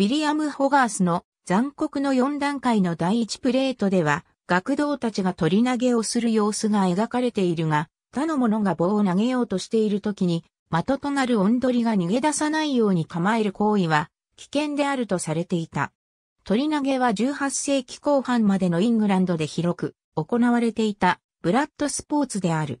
ウィリアム・ホガースの残酷の4段階の第1プレートでは、学童たちが取り投げをする様子が描かれているが、他の者が棒を投げようとしている時に、的となる音鳥が逃げ出さないように構える行為は危険であるとされていた。鳥投げは18世紀後半までのイングランドで広く行われていたブラッドスポーツである。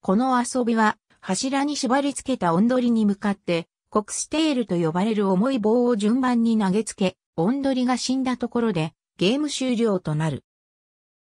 この遊びは柱に縛り付けた音鳥に向かってコクステールと呼ばれる重い棒を順番に投げつけ、オンドリが死んだところで、ゲーム終了となる。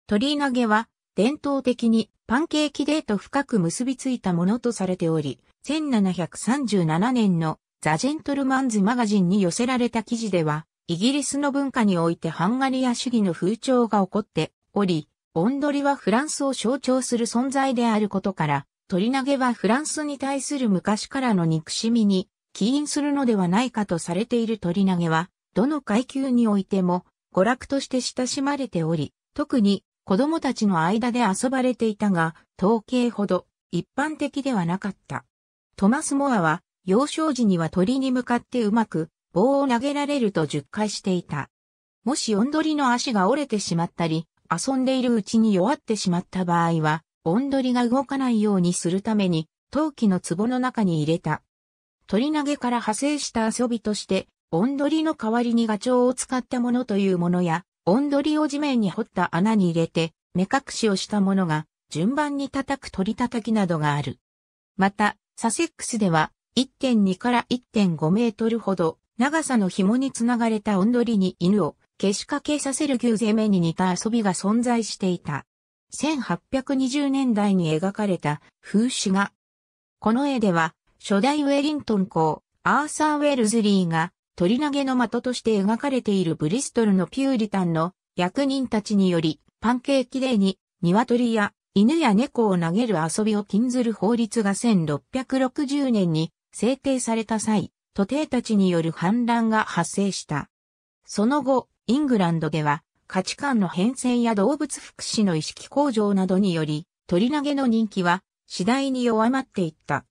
鳥投げは、伝統的にパンケーキデート深く結びついたものとされており、1737年のザ・ジェントルマンズ・マガジンに寄せられた記事では、イギリスの文化においてハンガリア主義の風潮が起こっており、オンドリはフランスを象徴する存在であることから、鳥投げはフランスに対する昔からの憎しみに起因するのではないかとされている鳥投げは、どの階級においても娯楽として親しまれており、特に子供たちの間で遊ばれていたが、統計ほど一般的ではなかった。トマス・モアは、幼少時には鳥に向かってうまく棒を投げられると10回していた。もしオンドリの足が折れてしまったり、遊んでいるうちに弱ってしまった場合は、オンドリが動かないようにするために、陶器の壺の中に入れた鳥投げから派生した遊びとして、おんどりの代わりにガチョウを使ったものというものや、おんどりを地面に掘った穴に入れて、目隠しをしたものが、順番に叩く鳥叩きなどがある。また、サセックスでは、1.2から1.5メートルほど、長さの紐につながれたおんどりに犬を、消しかけさせる牛攻めに似た遊びが存在していた。1820年代に描かれた風刺画。この絵では、初代ウェリントン公、アーサー・ウェルズリーが、鳥投げの的として描かれているブリストルのピューリタンの役人たちにより、パンケーキデーに、鶏や犬や猫を投げる遊びを禁ずる法律が1660年に制定された際、徒弟たちによる反乱が発生した。その後、イングランドでは、価値観の変遷や動物福祉の意識向上などにより、鳥投げの人気は次第に弱まっていった。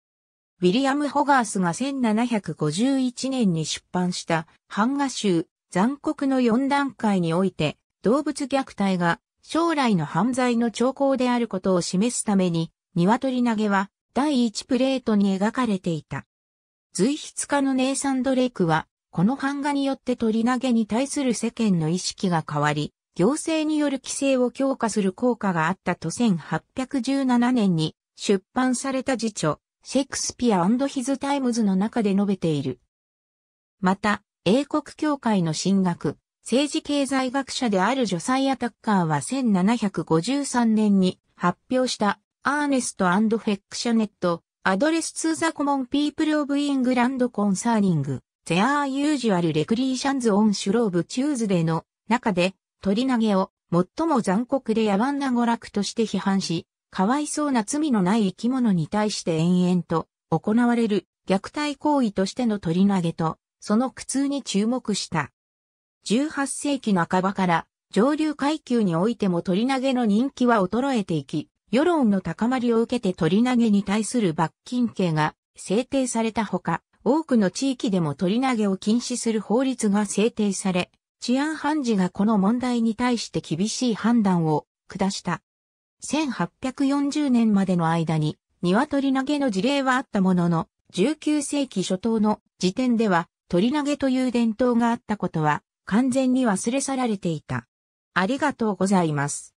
ウィリアム・ホガースが1751年に出版した版画集残酷の4段階において動物虐待が将来の犯罪の兆候であることを示すために鶏投げは第1プレートに描かれていた。随筆家のネイサン・ドレイクはこの版画によって鳥投げに対する世間の意識が変わり、行政による規制を強化する効果があったと1817年に出版された辞書シェイクスピアヒズ・タイムズの中で述べている。また、英国教会の神学、政治経済学者であるジョサイア・タッカーは1753年に発表したアーネスト・アンド・フェックシャネット、アドレス・ツー・ザ・コモン・ピープル・オブ・イングランド・コンサーニング、ゼアー・ユージュアル・レクリーシャンズ・オン・シュローブ・チューズデーの中で、取り投げを最も残酷で野蛮な娯楽として批判し、かわいそうな罪のない生き物に対して延々と行われる虐待行為としての取り投げと、その苦痛に注目した。18世紀半ばから上流階級においても取り投げの人気は衰えていき、世論の高まりを受けて取り投げに対する罰金刑が制定されたほか、多くの地域でも取り投げを禁止する法律が制定され、治安判事がこの問題に対して厳しい判断を下した。1840年までの間に鶏投げの事例はあったものの、19世紀初頭の時点では鳥投げという伝統があったことは完全に忘れ去られていた。ありがとうございます。